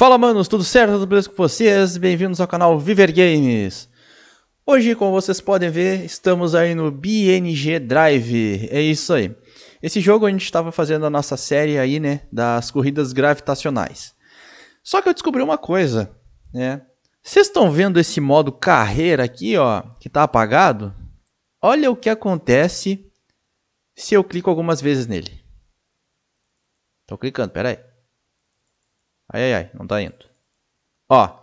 Fala manos, tudo certo? Tudo beleza com vocês? Bem-vindos ao canal Viver Games. Hoje, como vocês podem ver, estamos aí no BNG Drive. É isso aí. Esse jogo a gente estava fazendo a nossa série aí, né, das corridas gravitacionais. Só que eu descobri uma coisa, né? Vocês estão vendo esse modo carreira aqui, ó, que está apagado? Olha o que acontece se eu clico algumas vezes nele. Estou clicando, peraí. Ai, ai, ai, não tá indo. Ó.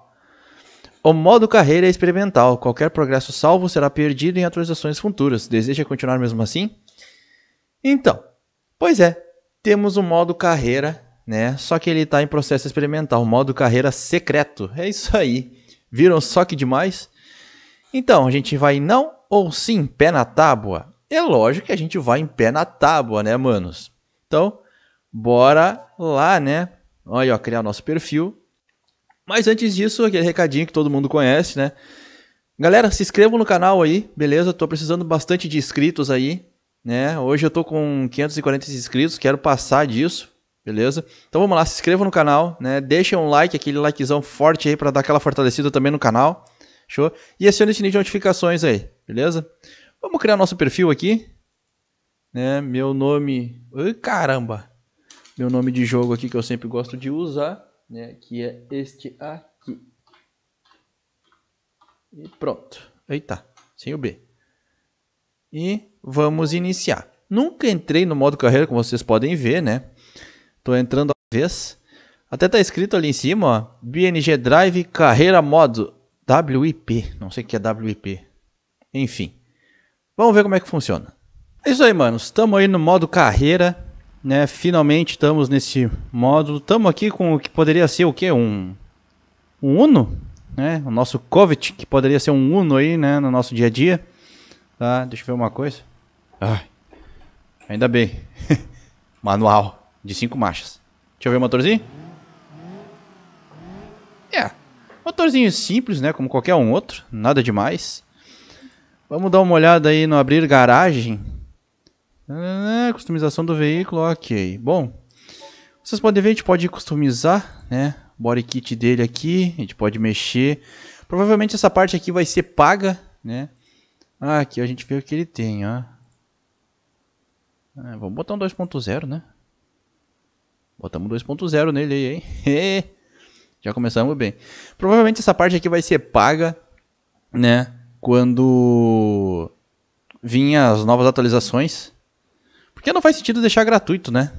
O modo carreira é experimental. Qualquer progresso salvo será perdido em atualizações futuras. Deseja continuar mesmo assim? Então, pois é. Temos o modo carreira, né? Só que ele tá em processo experimental. Modo carreira secreto. É isso aí. Viram só que demais? Então, a gente vai não ou sim pé na tábua? É lógico que a gente vai em pé na tábua, né, manos? Então, bora lá, né? Olha, ó, criar nosso perfil. Mas antes disso, aquele recadinho que todo mundo conhece, né? Galera, se inscrevam no canal aí, beleza? Tô precisando bastante de inscritos aí, né? Hoje eu tô com 540 inscritos, quero passar disso, beleza? Então vamos lá, se inscrevam no canal, né? Deixa um like, aquele likezão forte aí para dar aquela fortalecida também no canal, show? E acione o sininho de notificações aí, beleza? Vamos criar nosso perfil aqui, né? Meu nome... Ai, caramba! meu nome de jogo aqui que eu sempre gosto de usar, né, que é este aqui. E pronto. Eita, sem o B. E vamos iniciar. Nunca entrei no modo carreira, como vocês podem ver, né? Tô entrando a vez. Até tá escrito ali em cima, ó, BNG Drive Carreira Modo WIP. Não sei o que é WIP. Enfim. Vamos ver como é que funciona. É isso aí, manos. Estamos aí no modo carreira. Né, finalmente estamos nesse módulo. Estamos aqui com o que poderia ser o que? Um, um Uno? Né? O nosso Covet, que poderia ser um Uno aí né, no nosso dia a dia. Tá? Deixa eu ver uma coisa. Ah, ainda bem. Manual de 5 marchas. Deixa eu ver o motorzinho. É, motorzinho simples, né? Como qualquer um outro. Nada demais. Vamos dar uma olhada aí no abrir garagem. Ah, customização do veículo, ok. Bom, vocês podem ver, a gente pode customizar, né? Body kit dele aqui, a gente pode mexer. Provavelmente essa parte aqui vai ser paga, né? Ah, aqui a gente vê o que ele tem, ó. Ah, vamos botar um 2.0, né? Botamos 2.0 nele aí, hein? Já começamos bem. Provavelmente essa parte aqui vai ser paga, né? Quando vinha as novas atualizações, porque não faz sentido deixar gratuito, né?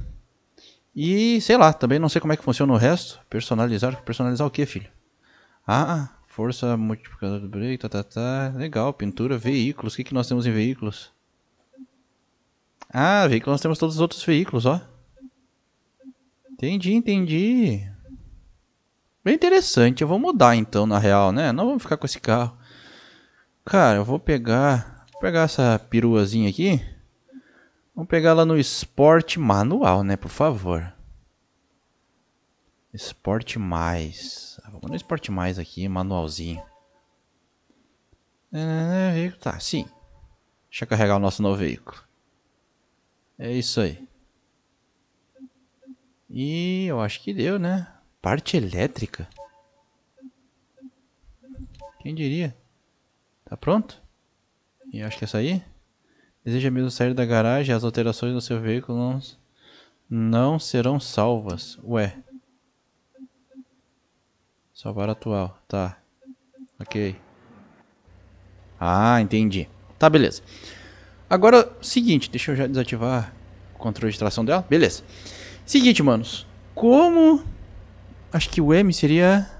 E sei lá, também não sei como é que funciona o resto. Personalizar, personalizar o que, filho? Ah, ah, força multiplicador do break, tá, tá, tá. Legal, pintura, veículos. O que, que nós temos em veículos? Ah, veículos nós temos todos os outros veículos, ó. Entendi, entendi. Bem interessante. Eu vou mudar então, na real, né? Não vamos ficar com esse carro. Cara, eu vou pegar... Vou pegar essa peruazinha aqui. Vamos pegar lá no esporte manual, né? Por favor. Esporte mais. Ah, vamos no esporte mais aqui, manualzinho. É, tá, sim. Deixa eu carregar o nosso novo veículo. É isso aí. E eu acho que deu, né? Parte elétrica. Quem diria? Tá pronto? E acho que é isso aí deseja mesmo sair da garagem, as alterações no seu veículo não, não serão salvas. Ué. Salvar atual. Tá. Ok. Ah, entendi. Tá, beleza. Agora, seguinte, deixa eu já desativar o controle de tração dela. Beleza. Seguinte, manos. Como... Acho que o M seria...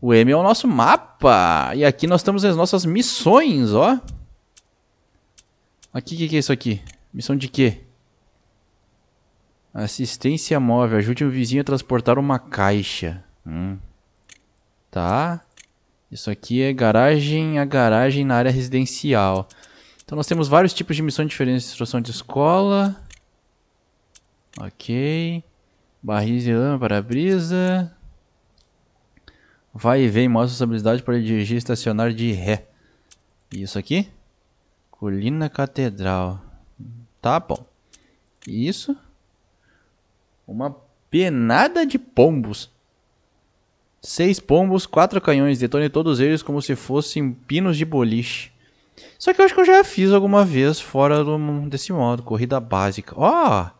O M é o nosso mapa. E aqui nós temos as nossas missões, ó. Aqui, o que, que, é isso aqui? Missão de quê? Assistência móvel. Ajude um vizinho a transportar uma caixa. Hum. Tá. Isso aqui é garagem a garagem na área residencial. Então nós temos vários tipos de missões diferentes. Instrução de escola. Ok. Barris de lama para brisa. Vai e vem, mostra sua habilidade para dirigir e estacionar de ré. E isso aqui? Colina Catedral. Tá bom. Isso. Uma penada de pombos. Seis pombos, quatro canhões. Detone todos eles como se fossem pinos de boliche. Só que eu acho que eu já fiz alguma vez fora do, desse modo. Corrida básica. Ó!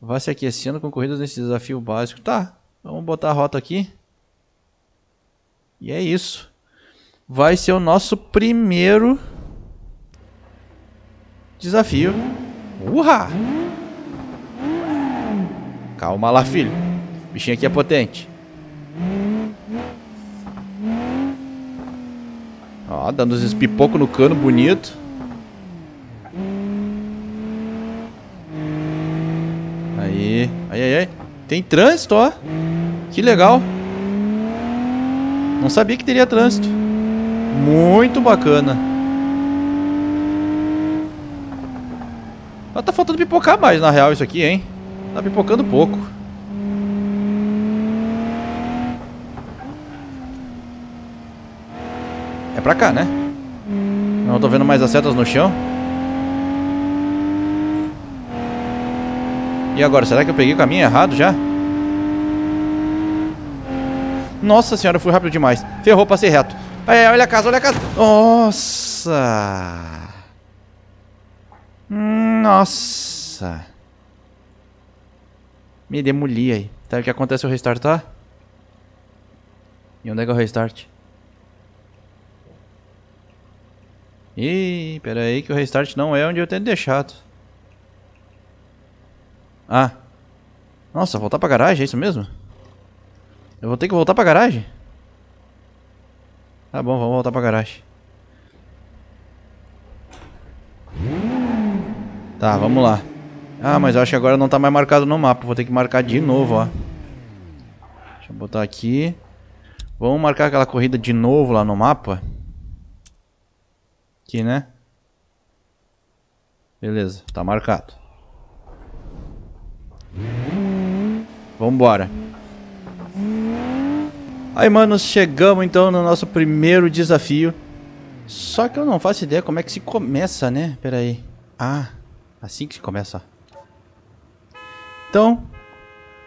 Oh! se aquecendo com corridas nesse desafio básico. Tá. Vamos botar a rota aqui. E é isso. Vai ser o nosso primeiro Desafio. Urra! Calma lá, filho. O bichinho aqui é potente. Ó, dando uns pipocos no cano, bonito. Aí. aí, aí, Tem trânsito, ó. Que legal. Não sabia que teria trânsito. Muito bacana. Mas tá faltando pipocar mais, na real, isso aqui, hein? Tá pipocando pouco. É pra cá, né? Não tô vendo mais as setas no chão. E agora, será que eu peguei o caminho errado já? Nossa senhora, eu fui rápido demais. Ferrou, passei reto. Aí, é, olha a casa, olha a casa. Nossa! Nossa. Me demoli aí. Sabe tá, o que acontece se eu restartar? Tá? E onde é que eu restart? Ih, pera aí que o restart não é onde eu tenho deixado. Ah. Nossa, voltar pra garagem, é isso mesmo? Eu vou ter que voltar pra garagem? Tá bom, vamos voltar pra garagem. Tá, vamos lá. Ah, mas eu acho que agora não tá mais marcado no mapa. Vou ter que marcar de novo, ó. Deixa eu botar aqui. Vamos marcar aquela corrida de novo lá no mapa. Aqui, né? Beleza, tá marcado. Vambora. Aí, manos, chegamos então no nosso primeiro desafio. Só que eu não faço ideia como é que se começa, né? Pera aí. Ah... Assim que começa. Então,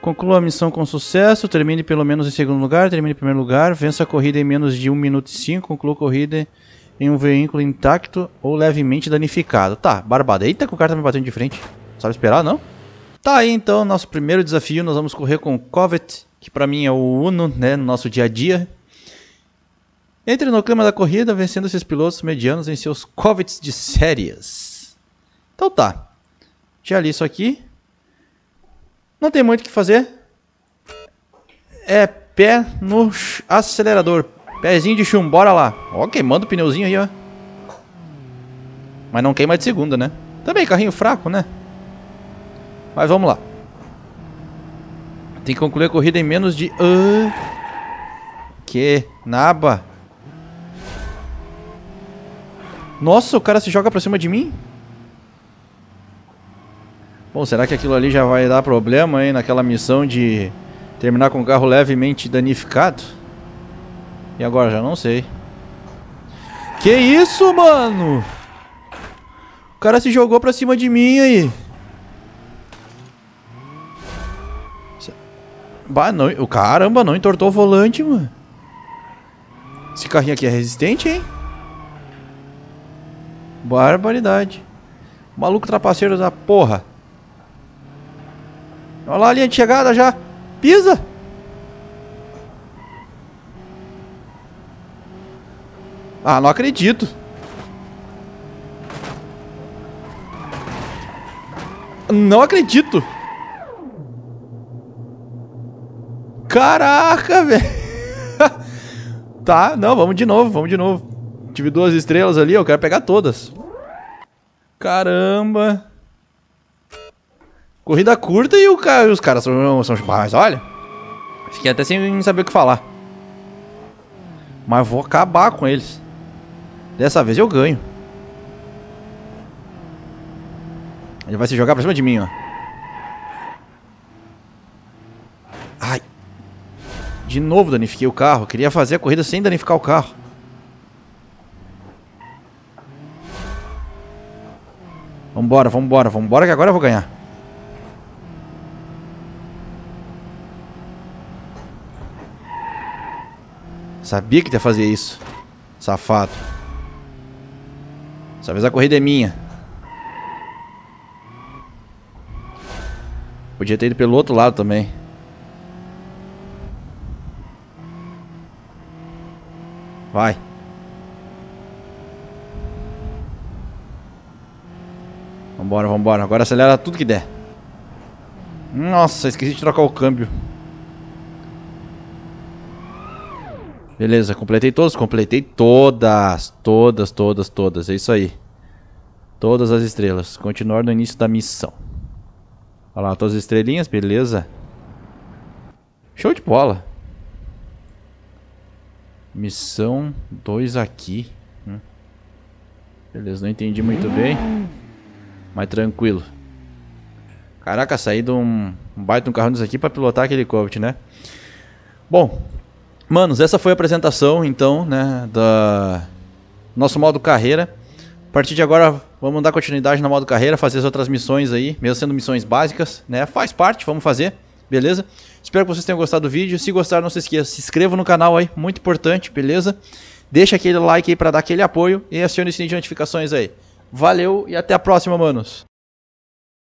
conclua a missão com sucesso, termine pelo menos em segundo lugar, termine em primeiro lugar, vença a corrida em menos de 1 minuto e 5, conclua a corrida em um veículo intacto ou levemente danificado. Tá, barbada. Eita que o cara tá me batendo de frente. Sabe esperar, não? Tá aí então nosso primeiro desafio, nós vamos correr com o Covet, que para mim é o Uno, né, no nosso dia a dia. Entre no clima da corrida, vencendo esses pilotos medianos em seus Covets de séries. Então tá. Já li isso aqui. Não tem muito o que fazer. É pé no acelerador. Pezinho de chumbo, bora lá. Ó, queimando o pneuzinho aí, ó. Mas não queima de segunda, né? Também carrinho fraco, né? Mas vamos lá. Tem que concluir a corrida em menos de... Uh... Que naba. Nossa, o cara se joga pra cima de mim? Bom, será que aquilo ali já vai dar problema, hein? Naquela missão de terminar com o carro levemente danificado? E agora? Já não sei. Que isso, mano? O cara se jogou pra cima de mim aí. Bah, não, o caramba, não entortou o volante, mano. Esse carrinho aqui é resistente, hein? Barbaridade. Maluco trapaceiro da porra. Olha lá a linha de chegada já. Pisa. Ah, não acredito. Não acredito. Caraca, velho. tá, não, vamos de novo, vamos de novo. Tive duas estrelas ali, eu quero pegar todas. Caramba. Corrida curta e cara, os caras são, são mas olha. Fiquei até sem saber o que falar. Mas vou acabar com eles. Dessa vez eu ganho. Ele vai se jogar pra cima de mim, ó. Ai. De novo danifiquei o carro. Queria fazer a corrida sem danificar o carro. Vambora, vambora, vambora que agora eu vou ganhar. Sabia que ia fazer isso. Safado. Dessa vez a corrida é minha. Podia ter ido pelo outro lado também. Vai. Vambora, vambora. Agora acelera tudo que der. Nossa, esqueci de trocar o câmbio. Beleza, completei todas? Completei todas. Todas, todas, todas. É isso aí. Todas as estrelas. Continuar no início da missão. Olha lá, todas as estrelinhas, beleza. Show de bola. Missão 2 aqui. Hum. Beleza, não entendi muito bem. Mas tranquilo. Caraca, saí de um, um baita um carro nisso aqui pra pilotar aquele Covet, né? Bom, Manos, essa foi a apresentação, então, né, da nosso modo carreira. A partir de agora, vamos dar continuidade no modo carreira, fazer as outras missões aí, mesmo sendo missões básicas, né? Faz parte, vamos fazer, beleza? Espero que vocês tenham gostado do vídeo. Se gostaram, não se esqueça, se inscreva no canal aí, muito importante, beleza? Deixa aquele like aí para dar aquele apoio e acione o sininho de notificações aí. Valeu e até a próxima, manos!